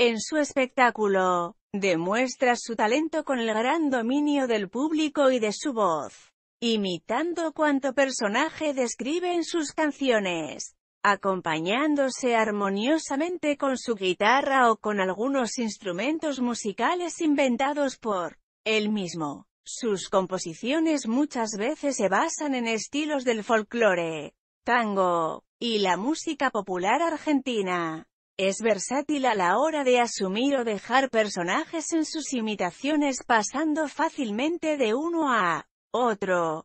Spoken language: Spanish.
En su espectáculo, demuestra su talento con el gran dominio del público y de su voz, imitando cuanto personaje describe en sus canciones, acompañándose armoniosamente con su guitarra o con algunos instrumentos musicales inventados por él mismo. Sus composiciones muchas veces se basan en estilos del folclore, tango, y la música popular argentina. Es versátil a la hora de asumir o dejar personajes en sus imitaciones pasando fácilmente de uno a otro.